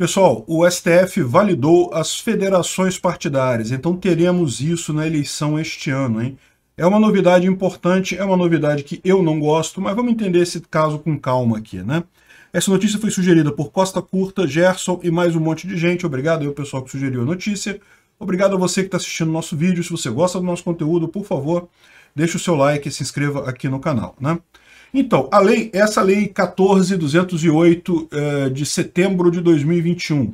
Pessoal, o STF validou as federações partidárias, então teremos isso na eleição este ano, hein? É uma novidade importante, é uma novidade que eu não gosto, mas vamos entender esse caso com calma aqui, né? Essa notícia foi sugerida por Costa Curta, Gerson e mais um monte de gente. Obrigado aí pessoal que sugeriu a notícia. Obrigado a você que está assistindo nosso vídeo. Se você gosta do nosso conteúdo, por favor, deixe o seu like e se inscreva aqui no canal, né? Então, a lei, essa lei 14208 eh, de setembro de 2021,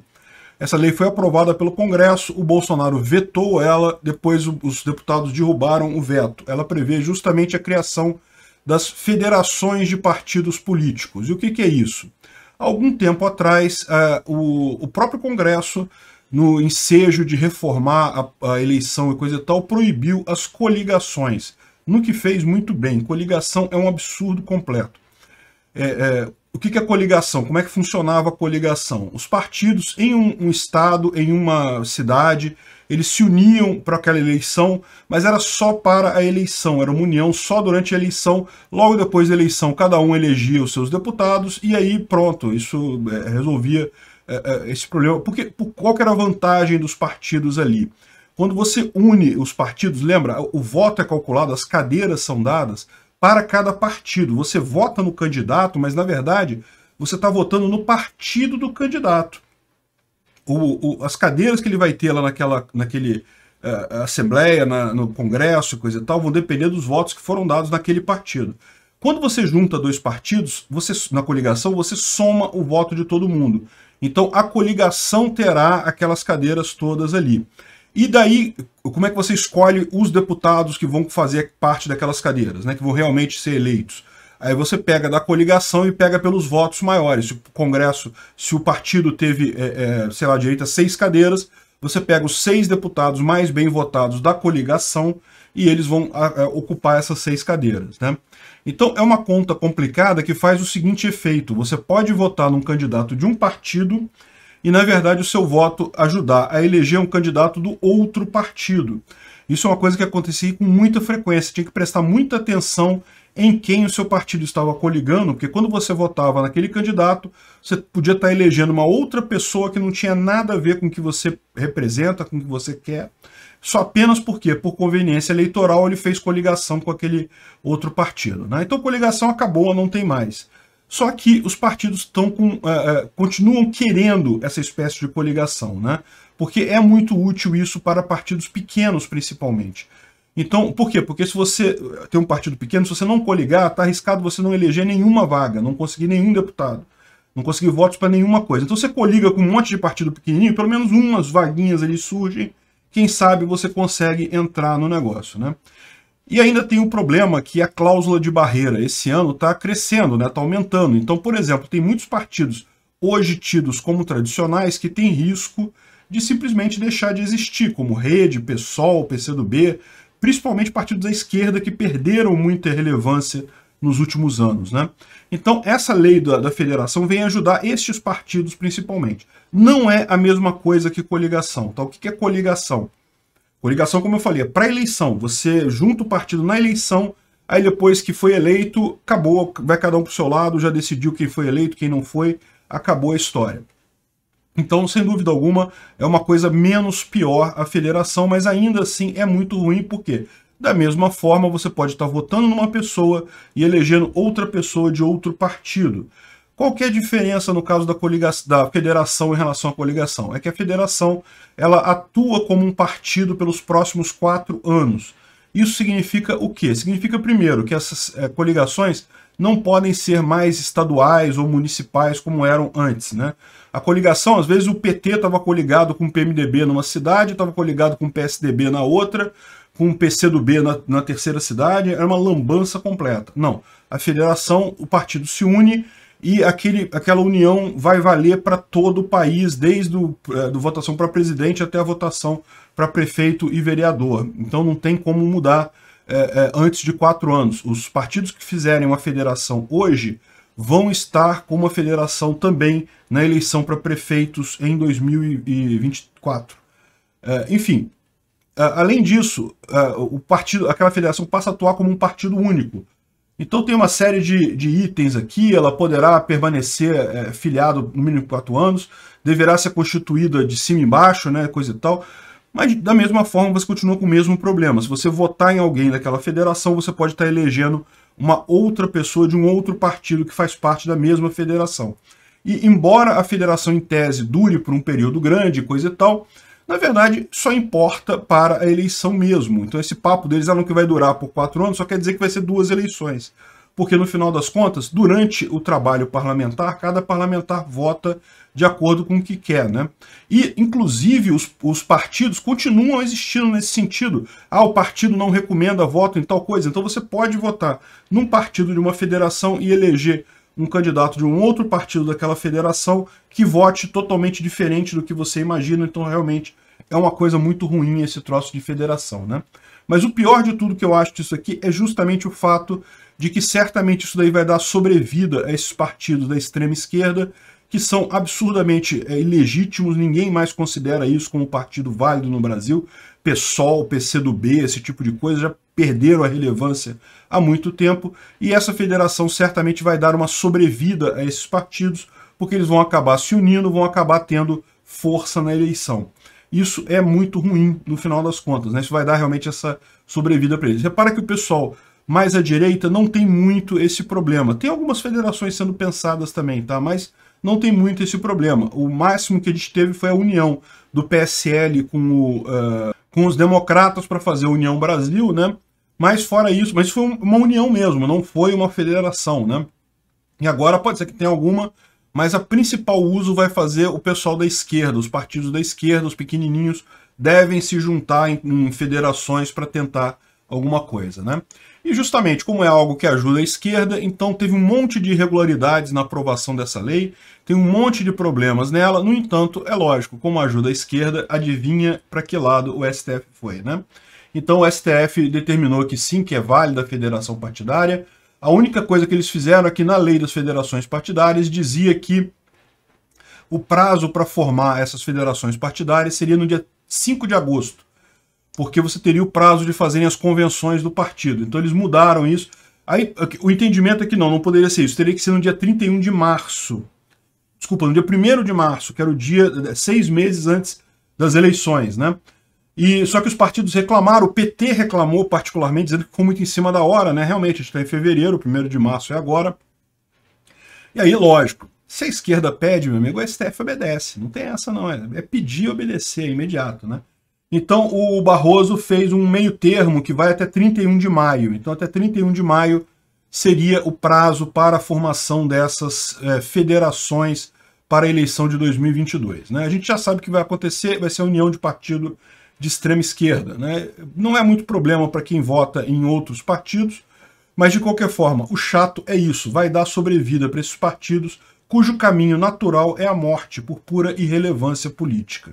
essa lei foi aprovada pelo Congresso, o Bolsonaro vetou ela, depois os deputados derrubaram o veto. Ela prevê justamente a criação das federações de partidos políticos. E o que, que é isso? Algum tempo atrás, eh, o, o próprio Congresso no ensejo de reformar a, a, eleição e coisa e tal, proibiu as coligações no que fez muito bem. Coligação é um absurdo completo. É, é, o que, é coligação? Como é que funcionava a coligação? Os partidos em um, um estado, em uma cidade, eles se uniam para aquela eleição, mas era só para a eleição, era uma união só durante a eleição. Logo depois da eleição, cada um elegia os seus deputados e aí pronto, isso é, resolvia é, é, esse problema. Porque, por, qual era a vantagem dos partidos ali? Quando você une os partidos, lembra, o voto é calculado, as cadeiras são dadas para cada partido. Você vota no candidato, mas na verdade você está votando no partido do candidato. O, o, as cadeiras que ele vai ter lá naquela, naquele uh, assembleia, na, no congresso, coisa e tal, vão depender dos votos que foram dados naquele partido. Quando você junta dois partidos, você na coligação, você soma o voto de todo mundo. Então a coligação terá aquelas cadeiras todas ali. E daí, como é que você escolhe os deputados que vão fazer parte daquelas cadeiras, né, que vão realmente ser eleitos? Aí você pega da coligação e pega pelos votos maiores. Se o Congresso, se o partido teve, é, é, sei lá, direita, seis cadeiras, você pega os seis deputados mais bem votados da coligação e eles vão a, a, ocupar essas seis cadeiras. Né? Então é uma conta complicada que faz o seguinte efeito: você pode votar num candidato de um partido e, na verdade, o seu voto ajudar a eleger um candidato do outro partido. Isso é uma coisa que acontecia com muita frequência, tinha que prestar muita atenção em quem o seu partido estava coligando, porque quando você votava naquele candidato, você podia estar elegendo uma outra pessoa que não tinha nada a ver com o que você representa, com o que você quer, só apenas porque, por conveniência eleitoral, ele fez coligação com aquele outro partido. Né? Então, coligação acabou, não tem mais. Só que os partidos estão com, uh, continuam querendo essa espécie de coligação, né? Porque é muito útil isso para partidos pequenos, principalmente. Então, por quê? Porque se você tem um partido pequeno, se você não coligar, está arriscado você não eleger nenhuma vaga, não conseguir nenhum deputado, não conseguir votos para nenhuma coisa. Então você coliga com um monte de partido pequenininho, pelo menos umas vaguinhas ali surgem, quem sabe você consegue entrar no negócio, né? E ainda tem o problema que é a cláusula de barreira esse ano está crescendo, está né? Tá aumentando. Então, por exemplo, tem muitos partidos hoje tidos como tradicionais que têm risco de simplesmente deixar de existir, como Rede, PSOL, PCdoB, principalmente partidos da esquerda que perderam muita relevância nos últimos anos. Né? Então, essa lei da, da federação vem ajudar estes partidos principalmente. Não é a mesma coisa que coligação. Tá? O que é coligação? Coligação, como eu falei, é pré-eleição. Você junta o partido na eleição, aí depois que foi eleito, acabou, vai cada um para o seu lado, já decidiu quem foi eleito, quem não foi, acabou a história. Então, sem dúvida alguma, é uma coisa menos pior a federação, mas ainda assim é muito ruim, porque da mesma forma você pode estar votando numa pessoa e elegendo outra pessoa de outro partido. Qual que é a diferença no caso da, da, federação em relação à coligação? É que a federação ela atua como um partido pelos próximos quatro anos. Isso significa o quê? Significa, primeiro, que essas é, coligações não podem ser mais estaduais ou municipais como eram antes. Né? A coligação, às vezes, o PT estava coligado com o PMDB numa cidade, estava coligado com o PSDB na outra, com o PCdoB na, na terceira cidade, era é uma lambança completa. Não. A federação, o partido se une e aquele, aquela união vai valer para todo o país, desde a é, do votação para presidente até a votação para prefeito e vereador. Então não tem como mudar é, é, antes de quatro anos. Os partidos que fizerem uma federação hoje vão estar com uma federação também na eleição para prefeitos em 2024. É, enfim, além disso, é, o partido, aquela federação passa a atuar como um partido único então tem uma série de, de itens aqui, ela poderá permanecer é, filiado no mínimo quatro anos, deverá ser constituída de cima e embaixo, né, coisa e tal, mas da mesma forma você continua com o mesmo problema. Se você votar em alguém daquela federação, você pode estar elegendo uma outra pessoa de um outro partido que faz parte da mesma federação. E embora a federação em tese dure por um período grande, coisa e tal, na verdade, só importa para a eleição mesmo. Então esse papo deles, ah, não que vai durar por quatro anos, só quer dizer que vai ser duas eleições. Porque no final das contas, durante o trabalho parlamentar, cada parlamentar vota de acordo com o que quer, né? E, inclusive, os, os partidos continuam existindo nesse sentido. Ah, o partido não recomenda voto em tal coisa, então você pode votar num partido de uma federação e eleger um candidato de um outro partido daquela federação que vote totalmente diferente do que você imagina. Então, realmente, é uma coisa muito ruim esse troço de federação, né? Mas o pior de tudo que eu acho disso aqui é justamente o fato de que certamente isso daí vai dar sobrevida a esses partidos da extrema esquerda que são absurdamente é, ilegítimos, ninguém mais considera isso como partido válido no Brasil. PSOL, PCdoB, esse tipo de coisa já perderam a relevância há muito tempo, e essa federação certamente vai dar uma sobrevida a esses partidos, porque eles vão acabar se unindo, vão acabar tendo força na eleição. Isso é muito ruim no final das contas, né? Isso vai dar realmente essa sobrevida para eles. Repara que o pessoal mais à direita não tem muito esse problema. Tem algumas federações sendo pensadas também, tá? Mas não tem muito esse problema. O máximo que a gente teve foi a união do PSL com, o, uh, com os democratas para fazer a União Brasil, né? Mas fora isso, mas foi uma união mesmo, não foi uma federação, né? E agora pode ser que tenha alguma, mas a principal uso vai fazer o pessoal da esquerda, os partidos da esquerda, os pequenininhos, devem se juntar em, em federações para tentar alguma coisa, né? E justamente como é algo que ajuda a esquerda, então teve um monte de irregularidades na aprovação dessa lei, tem um monte de problemas nela. No entanto, é lógico, como ajuda a esquerda, adivinha para que lado o STF foi, né? Então o STF determinou que sim, que é válida a federação partidária. A única coisa que eles fizeram é que na lei das federações partidárias dizia que o prazo para formar essas federações partidárias seria no dia 5 de agosto porque você teria o prazo de fazerem as convenções do partido. Então eles mudaram isso. Aí o entendimento é que não, não poderia ser isso. Teria que ser no dia 31 de março. Desculpa, no dia 1 de março, que era o dia é, seis meses antes das eleições, né? E só que os partidos reclamaram, o PT reclamou particularmente, dizendo que ficou muito em cima da hora, né? Realmente, a gente está em fevereiro, 1 de março é agora. E aí, lógico, se a esquerda pede, meu amigo, o é STF obedece. Não tem essa, não. É, é pedir e obedecer, é imediato, né? Então, o Barroso fez um meio termo que vai até 31 de maio. Então, até 31 de maio seria o prazo para a formação dessas é, federações para a eleição de 2022. Né? A gente já sabe o que vai acontecer, vai ser a união de partido de extrema esquerda. Né? Não é muito problema para quem vota em outros partidos, mas de qualquer forma, o chato é isso, vai dar sobrevida para esses partidos cujo caminho natural é a morte por pura irrelevância política.